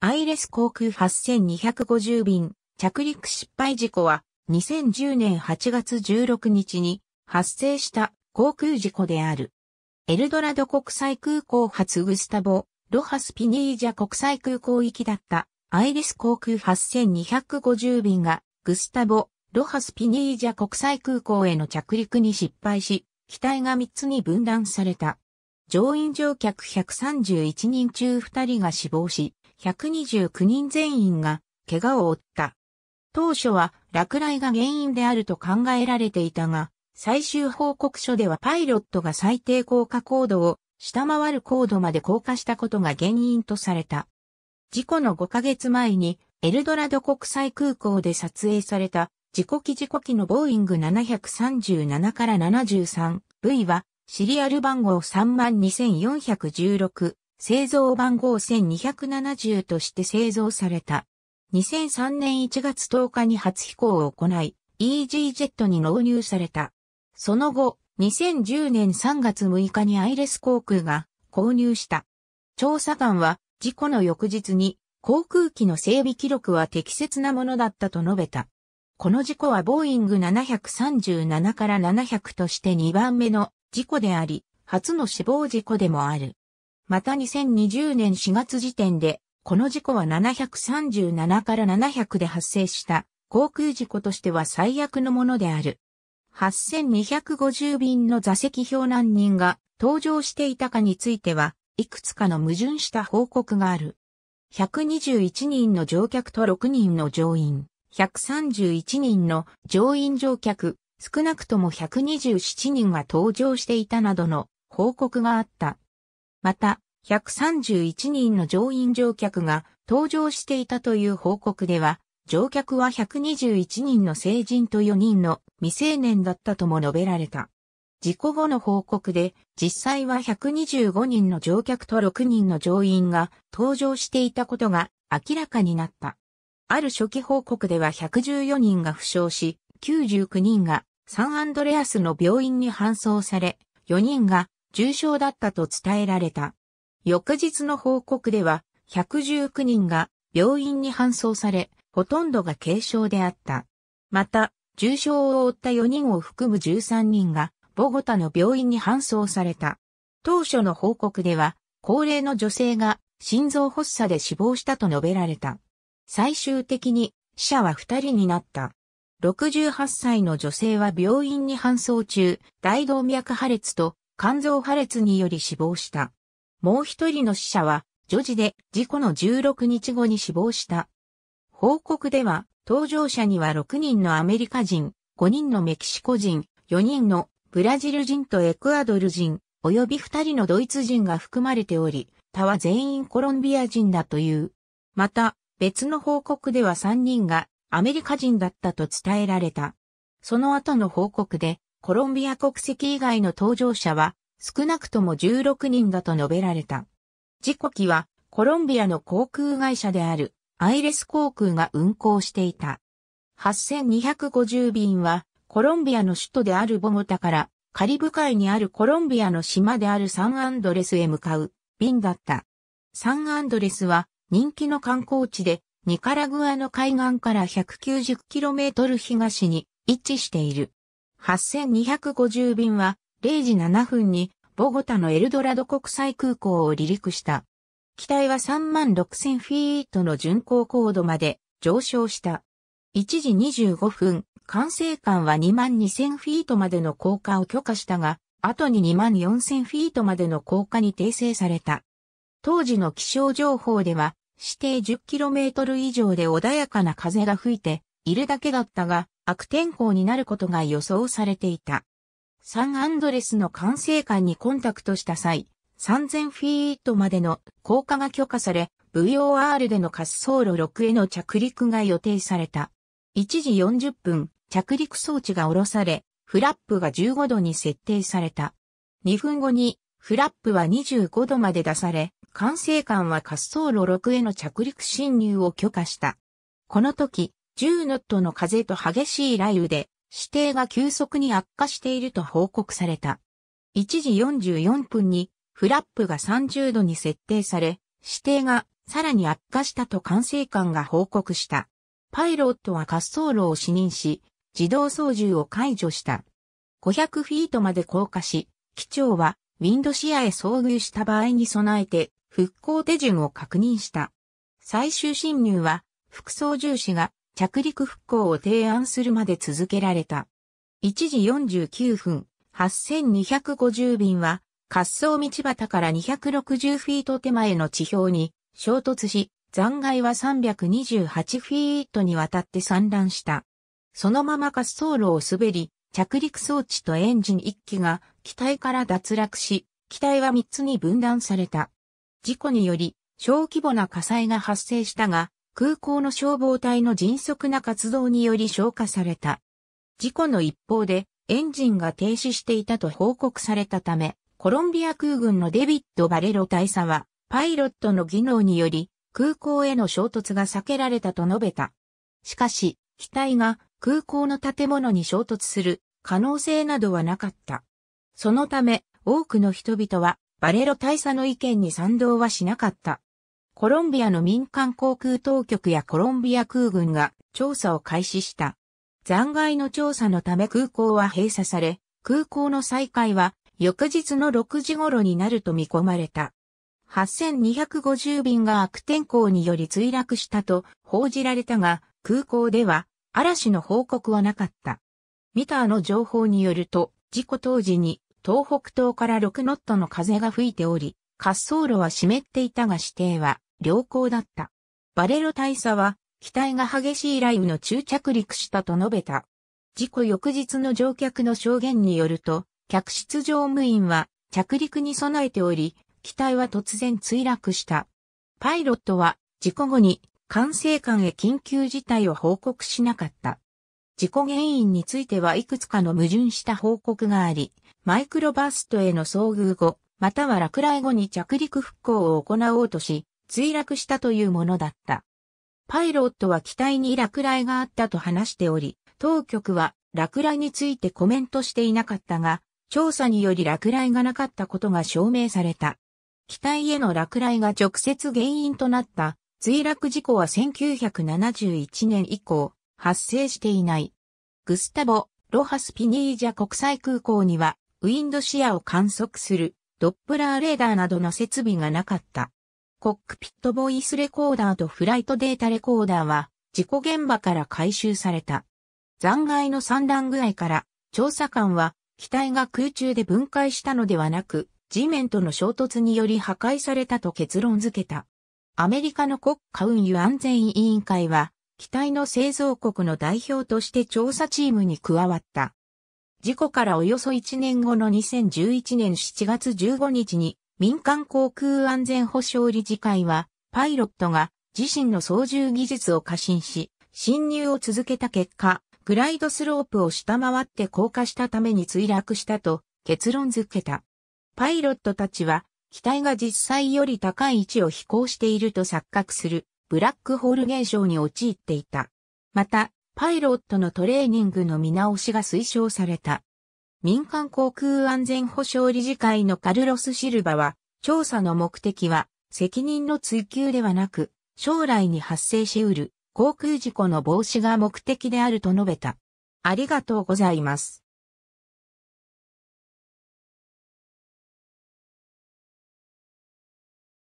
アイレス航空8250便着陸失敗事故は2010年8月16日に発生した航空事故である。エルドラド国際空港発グスタボ・ロハスピニージャ国際空港行きだったアイレス航空8250便がグスタボ・ロハスピニージャ国際空港への着陸に失敗し、機体が3つに分断された。乗員乗客131人中2人が死亡し、129人全員が怪我を負った。当初は落雷が原因であると考えられていたが、最終報告書ではパイロットが最低降下高度を下回る高度まで降下したことが原因とされた。事故の5ヶ月前にエルドラド国際空港で撮影された事故機事故機のボーイング737から 73V はシリアル番号32416、製造番号1270として製造された。2003年1月10日に初飛行を行い、e g ジェ j e t に納入された。その後、2010年3月6日にアイレス航空が購入した。調査官は事故の翌日に航空機の整備記録は適切なものだったと述べた。この事故はボーイング737から700として2番目の事故であり、初の死亡事故でもある。また2020年4月時点で、この事故は737から700で発生した航空事故としては最悪のものである。8250便の座席表難人が搭乗していたかについては、いくつかの矛盾した報告がある。121人の乗客と6人の乗員、131人の乗員乗客、少なくとも127人が搭乗していたなどの報告があった。また、131人の乗員乗客が搭乗していたという報告では、乗客は121人の成人と4人の未成年だったとも述べられた。事故後の報告で、実際は125人の乗客と6人の乗員が搭乗していたことが明らかになった。ある初期報告では114人が負傷し、99人がサンアンドレアスの病院に搬送され、4人が重症だったと伝えられた。翌日の報告では、119人が病院に搬送され、ほとんどが軽症であった。また、重症を負った4人を含む13人が、ボゴタの病院に搬送された。当初の報告では、高齢の女性が心臓発作で死亡したと述べられた。最終的に死者は2人になった。68歳の女性は病院に搬送中、大動脈破裂と肝臓破裂により死亡した。もう一人の死者は、女児で事故の16日後に死亡した。報告では、搭乗者には6人のアメリカ人、5人のメキシコ人、4人のブラジル人とエクアドル人、及び2人のドイツ人が含まれており、他は全員コロンビア人だという。また、別の報告では3人がアメリカ人だったと伝えられた。その後の報告で、コロンビア国籍以外の搭乗者は少なくとも16人だと述べられた。事故機はコロンビアの航空会社であるアイレス航空が運航していた。8250便はコロンビアの首都であるボゴタからカリブ海にあるコロンビアの島であるサンアンドレスへ向かう便だった。サンアンドレスは人気の観光地でニカラグアの海岸から 190km 東に位置している。8250便は0時7分にボゴタのエルドラド国際空港を離陸した。機体は36000フィートの巡航高度まで上昇した。1時25分、管制官は22000フィートまでの降下を許可したが、後に24000フィートまでの降下に訂正された。当時の気象情報では、指定 10km 以上で穏やかな風が吹いているだけだったが、悪天候になることが予想されていた。サンアンドレスの管制官にコンタクトした際、3000フィートまでの降下が許可され、VOR での滑走路6への着陸が予定された。1時40分、着陸装置が下ろされ、フラップが15度に設定された。2分後に、フラップは25度まで出され、管制官は滑走路6への着陸侵入を許可した。この時、10ノットの風と激しい雷雨で、指定が急速に悪化していると報告された。1時44分に、フラップが30度に設定され、指定がさらに悪化したと管制官が報告した。パイロットは滑走路を視認し、自動操縦を解除した。500フィートまで降下し、機長はウィンドシアへ遭遇した場合に備えて復興手順を確認した。最終侵入は、副操縦士が着陸復興を提案するまで続けられた。1時49分、8250便は、滑走道端から260フィート手前の地表に衝突し、残骸は328フィートにわたって散乱した。そのまま滑走路を滑り、着陸装置とエンジン1機が機体から脱落し、機体は3つに分断された。事故により小規模な火災が発生したが、空港の消防隊の迅速な活動により消火された。事故の一方で、エンジンが停止していたと報告されたため、コロンビア空軍のデビッド・バレロ大佐は、パイロットの技能により、空港への衝突が避けられたと述べた。しかし、機体が空港の建物に衝突する可能性などはなかった。そのため、多くの人々はバレロ大佐の意見に賛同はしなかった。コロンビアの民間航空当局やコロンビア空軍が調査を開始した。残骸の調査のため空港は閉鎖され、空港の再開は翌日の6時頃になると見込まれた。8250便が悪天候により墜落したと報じられたが、空港では嵐の報告はなかった。ミターの情報によると、事故当時に東北東から6ノットの風が吹いており、滑走路は湿っていたが指定は良好だった。バレロ大佐は、機体が激しい雷雨の中着陸したと述べた。事故翌日の乗客の証言によると、客室乗務員は着陸に備えており、機体は突然墜落した。パイロットは事故後に管制官へ緊急事態を報告しなかった。事故原因についてはいくつかの矛盾した報告があり、マイクロバストへの遭遇後、または落雷後に着陸復興を行おうとし、墜落したというものだった。パイロットは機体に落雷があったと話しており、当局は落雷についてコメントしていなかったが、調査により落雷がなかったことが証明された。機体への落雷が直接原因となった墜落事故は1971年以降、発生していない。グスタボ・ロハス・ピニージャ国際空港には、ウィンドシアを観測する、ドップラーレーダーなどの設備がなかった。コックピットボイスレコーダーとフライトデータレコーダーは、事故現場から回収された。残骸の散乱具合から、調査官は、機体が空中で分解したのではなく、地面との衝突により破壊されたと結論付けた。アメリカの国家運輸安全委員会は、機体の製造国の代表として調査チームに加わった。事故からおよそ1年後の2011年7月15日に民間航空安全保障理事会はパイロットが自身の操縦技術を過信し侵入を続けた結果、グライドスロープを下回って降下したために墜落したと結論付けた。パイロットたちは機体が実際より高い位置を飛行していると錯覚するブラックホール現象に陥っていた。また、パイロットのトレーニングの見直しが推奨された。民間航空安全保障理事会のカルロス・シルバは、調査の目的は、責任の追及ではなく、将来に発生し得る航空事故の防止が目的であると述べた。ありがとうございます。